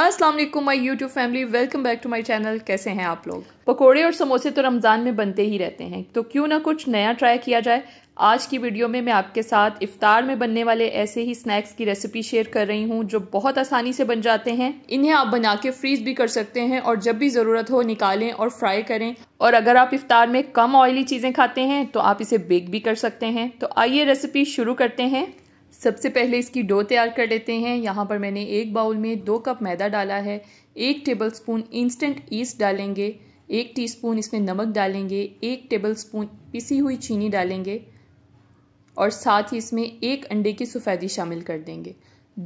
अस्सलाम वालेकुम my YouTube family welcome back to my channel कैसे हैं आप लोग पकोड़े और समोसे तो रमज़ान में बनते ही रहते हैं तो क्यों ना कुछ नया ट्राई किया जाए आज की वीडियो में मैं आपके साथ इफ्तार में बनने वाले ऐसे ही स्नैक्स की रेसिपी शेयर कर रही हूँ जो बहुत आसानी से बन जाते हैं इन्हें आप बना के फ्रीज भी कर सकते हैं और जब भी ज़रूरत हो निकालें और फ्राई करें और अगर आप इफ्तार में कम ऑयली चीज़ें खाते हैं तो आप इसे बेक भी कर सकते हैं तो आइए रेसिपी शुरू करते हैं सबसे पहले इसकी डो तैयार कर लेते हैं यहाँ पर मैंने एक बाउल में दो कप मैदा डाला है एक टेबलस्पून इंस्टेंट ईस्ट डालेंगे एक टीस्पून इसमें नमक डालेंगे एक टेबलस्पून पिसी हुई चीनी डालेंगे और साथ ही इसमें एक अंडे की सफ़ेदी शामिल कर देंगे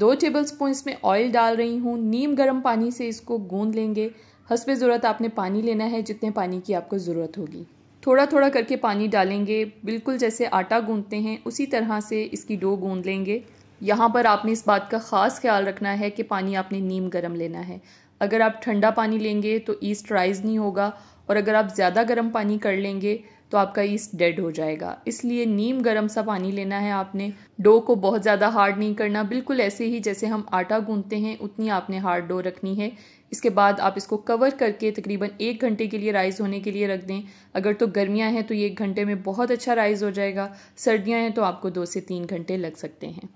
दो टेबलस्पून इसमें ऑयल डाल रही हूँ नीम गर्म पानी से इसको गूंद लेंगे हंसपे ज़रूरत आपने पानी लेना है जितने पानी की आपको ज़रूरत होगी थोड़ा थोड़ा करके पानी डालेंगे बिल्कुल जैसे आटा गूंदते हैं उसी तरह से इसकी डो गूंद लेंगे यहाँ पर आपने इस बात का ख़ास ख्याल रखना है कि पानी आपने नीम गर्म लेना है अगर आप ठंडा पानी लेंगे तो ईस्ट राइज़ नहीं होगा और अगर आप ज़्यादा गर्म पानी कर लेंगे तो आपका ईस्ट डेड हो जाएगा इसलिए नीम गर्म सा पानी लेना है आपने डो को बहुत ज़्यादा हार्ड नहीं करना बिल्कुल ऐसे ही जैसे हम आटा गूंदते हैं उतनी आपने हार्ड डो रखनी है इसके बाद आप इसको कवर करके तकरीबन एक घंटे के लिए राइस होने के लिए रख दें अगर तो गर्मियाँ हैं तो ये एक घंटे में बहुत अच्छा राइस हो जाएगा सर्दियाँ हैं तो आपको दो से तीन घंटे लग सकते हैं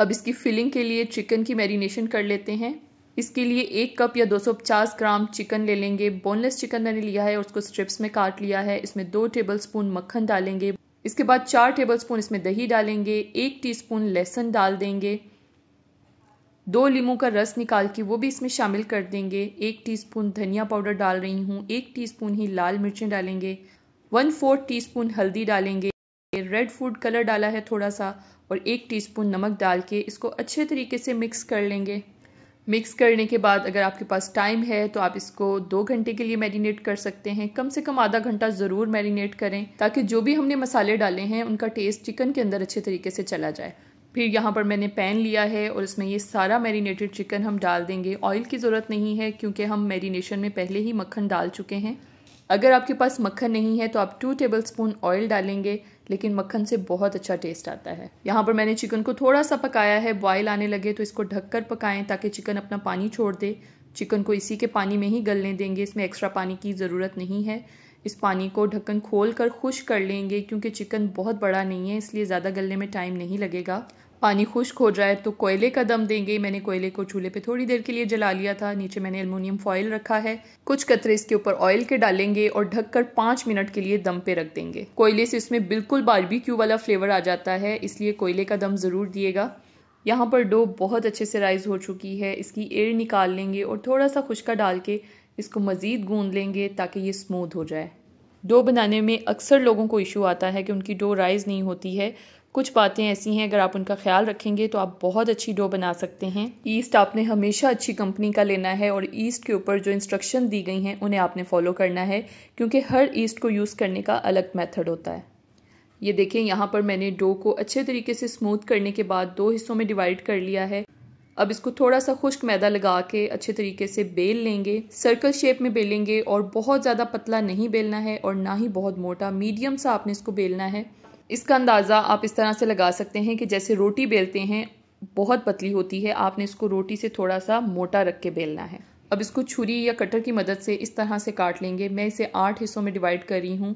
अब इसकी फिलिंग के लिए चिकन की मैरिनेशन कर लेते हैं इसके लिए एक कप या 250 ग्राम चिकन ले लेंगे बोनलेस चिकन मैंने लिया है और उसको स्ट्रिप्स में काट लिया है इसमें दो टेबलस्पून मक्खन डालेंगे इसके बाद चार टेबलस्पून इसमें दही डालेंगे एक टीस्पून लहसुन डाल देंगे दो लीमू का रस निकाल के वो भी इसमें शामिल कर देंगे एक स्पून धनिया पाउडर डाल रही हूँ एक स्पून ही लाल मिर्चें डालेंगे वन फोर्थ स्पून हल्दी डालेंगे रेड फूड कलर डाला है थोड़ा सा और एक टीस्पून नमक डाल के इसको अच्छे तरीके से मिक्स कर लेंगे मिक्स करने के बाद अगर आपके पास टाइम है तो आप इसको दो घंटे के लिए मैरिनेट कर सकते हैं कम से कम आधा घंटा ज़रूर मैरिनेट करें ताकि जो भी हमने मसाले डाले हैं उनका टेस्ट चिकन के अंदर अच्छे तरीके से चला जाए फिर यहाँ पर मैंने पैन लिया है और इसमें ये सारा मैरिनेटेड चिकन हम डाल देंगे ऑयल की ज़रूरत नहीं है क्योंकि हम मैरिनेशन में पहले ही मक्खन डाल चुके हैं अगर आपके पास मक्खन नहीं है तो आप टू टेबल स्पून ऑयल डालेंगे लेकिन मक्खन से बहुत अच्छा टेस्ट आता है यहाँ पर मैंने चिकन को थोड़ा सा पकाया है बॉयल आने लगे तो इसको ढककर पकाएं ताकि चिकन अपना पानी छोड़ दे चिकन को इसी के पानी में ही गलने देंगे इसमें एक्स्ट्रा पानी की ज़रूरत नहीं है इस पानी को ढक्कन खोल कर खुश कर लेंगे क्योंकि चिकन बहुत बड़ा नहीं है इसलिए ज़्यादा गलने में टाइम नहीं लगेगा पानी खुश्क हो जाए तो कोयले का दम देंगे मैंने कोयले को चूल्हे पे थोड़ी देर के लिए जला लिया था नीचे मैंने अलमोनियम फॉयल रखा है कुछ कतरे इसके ऊपर ऑयल के डालेंगे और ढककर पाँच मिनट के लिए दम पे रख देंगे कोयले से इसमें बिल्कुल बारबेक्यू वाला फ्लेवर आ जाता है इसलिए कोयले का दम ज़रूर दिएगा यहाँ पर डो बहुत अच्छे से राइज हो चुकी है इसकी एयर निकाल लेंगे और थोड़ा सा खुशका डाल के इसको मज़ीद गूंद लेंगे ताकि ये स्मूथ हो जाए डो बनाने में अक्सर लोगों को इशू आता है कि उनकी डो राइज नहीं होती है कुछ बातें ऐसी हैं अगर आप उनका ख्याल रखेंगे तो आप बहुत अच्छी डो बना सकते हैं ईस्ट आपने हमेशा अच्छी कंपनी का लेना है और ईस्ट के ऊपर जो इंस्ट्रक्शन दी गई हैं उन्हें आपने फॉलो करना है क्योंकि हर ईस्ट को यूज़ करने का अलग मेथड होता है ये देखें यहाँ पर मैंने डो को अच्छे तरीके से स्मूथ करने के बाद दो हिस्सों में डिवाइड कर लिया है अब इसको थोड़ा सा खुश्क मैदा लगा के अच्छे तरीके से बेल लेंगे सर्कल शेप में बेलेंगे और बहुत ज़्यादा पतला नहीं बेलना है और ना ही बहुत मोटा मीडियम सा आपने इसको बेलना है इसका अंदाज़ा आप इस तरह से लगा सकते हैं कि जैसे रोटी बेलते हैं बहुत पतली होती है आपने इसको रोटी से थोड़ा सा मोटा रख के बेलना है अब इसको छुरी या कटर की मदद से इस तरह से काट लेंगे मैं इसे आठ हिस्सों में डिवाइड कर रही हूँ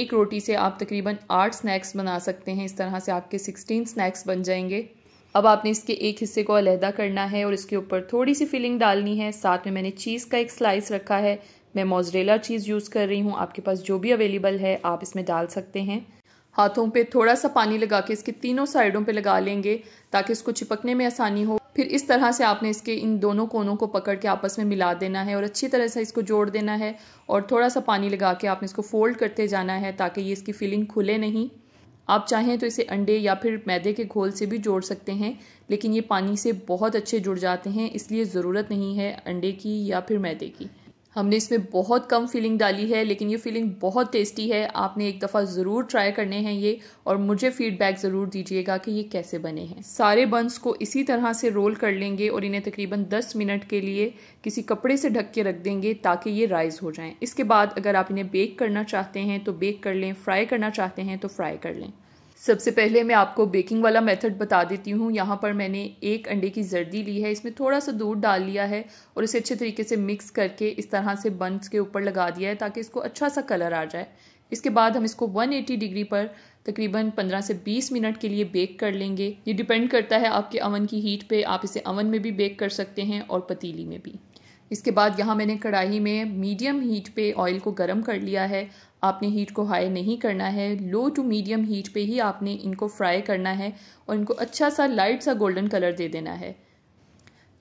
एक रोटी से आप तकरीबन आठ स्नैक्स बना सकते हैं इस तरह से आपके सिक्सटीन स्नैक्स बन जाएंगे अब आपने इसके एक हिस्से को अलहदा करना है और इसके ऊपर थोड़ी सी फिलिंग डालनी है साथ में मैंने चीज़ का एक स्लाइस रखा है मैं मोजरेला चीज़ यूज़ कर रही हूँ आपके पास जो भी अवेलेबल है आप इसमें डाल सकते हैं हाथों पे थोड़ा सा पानी लगा के इसके तीनों साइडों पे लगा लेंगे ताकि इसको चिपकने में आसानी हो फिर इस तरह से आपने इसके इन दोनों कोनों को पकड़ के आपस में मिला देना है और अच्छी तरह से इसको जोड़ देना है और थोड़ा सा पानी लगा के आपने इसको फोल्ड करते जाना है ताकि ये इसकी फिलिंग खुले नहीं आप चाहें तो इसे अंडे या फिर मैदे के घोल से भी जोड़ सकते हैं लेकिन ये पानी से बहुत अच्छे जुड़ जाते हैं इसलिए ज़रूरत नहीं है अंडे की या फिर मैदे की हमने इसमें बहुत कम फीलिंग डाली है लेकिन ये फीलिंग बहुत टेस्टी है आपने एक दफ़ा ज़रूर ट्राई करने हैं ये और मुझे फीडबैक ज़रूर दीजिएगा कि ये कैसे बने हैं सारे बंस को इसी तरह से रोल कर लेंगे और इन्हें तकरीबन 10 मिनट के लिए किसी कपड़े से ढक के रख देंगे ताकि ये राइज़ हो जाएँ इसके बाद अगर आप इन्हें बेक करना चाहते हैं तो बेक कर लें फ्राई करना चाहते हैं तो फ्राई कर लें सबसे पहले मैं आपको बेकिंग वाला मेथड बता देती हूँ यहाँ पर मैंने एक अंडे की जर्दी ली है इसमें थोड़ा सा दूध डाल लिया है और इसे अच्छे तरीके से मिक्स करके इस तरह से बंस के ऊपर लगा दिया है ताकि इसको अच्छा सा कलर आ जाए इसके बाद हम इसको 180 डिग्री पर तकरीबन 15 से 20 मिनट के लिए बेक कर लेंगे ये डिपेंड करता है आपके अवन की हीट पे आप इसे अवन में भी बेक कर सकते हैं और पतीली में भी इसके बाद यहाँ मैंने कढ़ाई में मीडियम हीट पे ऑयल को गर्म कर लिया है आपने हीट को हाई नहीं करना है लो टू मीडियम हीट पे ही आपने इनको फ्राई करना है और इनको अच्छा सा लाइट सा गोल्डन कलर दे देना है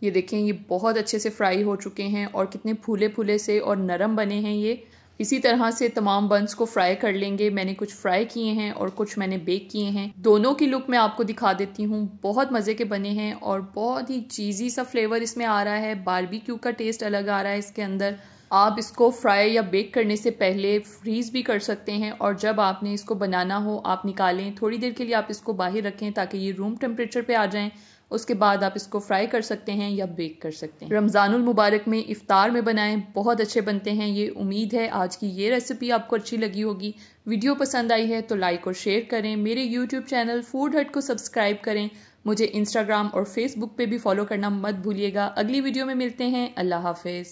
ये देखें ये बहुत अच्छे से फ्राई हो चुके हैं और कितने फूले फूले से और नरम बने हैं ये इसी तरह से तमाम बंस को फ्राई कर लेंगे मैंने कुछ फ्राई किए हैं और कुछ मैंने बेक किए हैं दोनों की लुक मैं आपको दिखा देती हूँ बहुत मज़े के बने हैं और बहुत ही चीज़ी सा फ्लेवर इसमें आ रहा है बारबेक्यू का टेस्ट अलग आ रहा है इसके अंदर आप इसको फ्राई या बेक करने से पहले फ्रीज़ भी कर सकते हैं और जब आपने इसको बनाना हो आप निकालें थोड़ी देर के लिए आप इसको बाहर रखें ताकि ये रूम टेम्परेचर पर आ जाएँ उसके बाद आप इसको फ्राई कर सकते हैं या बेक कर सकते हैं रमज़ानुल मुबारक में इफ्तार में बनाएं बहुत अच्छे बनते हैं ये उम्मीद है आज की ये रेसिपी आपको अच्छी लगी होगी वीडियो पसंद आई है तो लाइक और शेयर करें मेरे यूट्यूब चैनल फूड हट को सब्सक्राइब करें मुझे इंस्टाग्राम और फेसबुक पे भी फॉलो करना मत भूलिएगा अगली वीडियो में मिलते हैं अल्लाह हाफिज़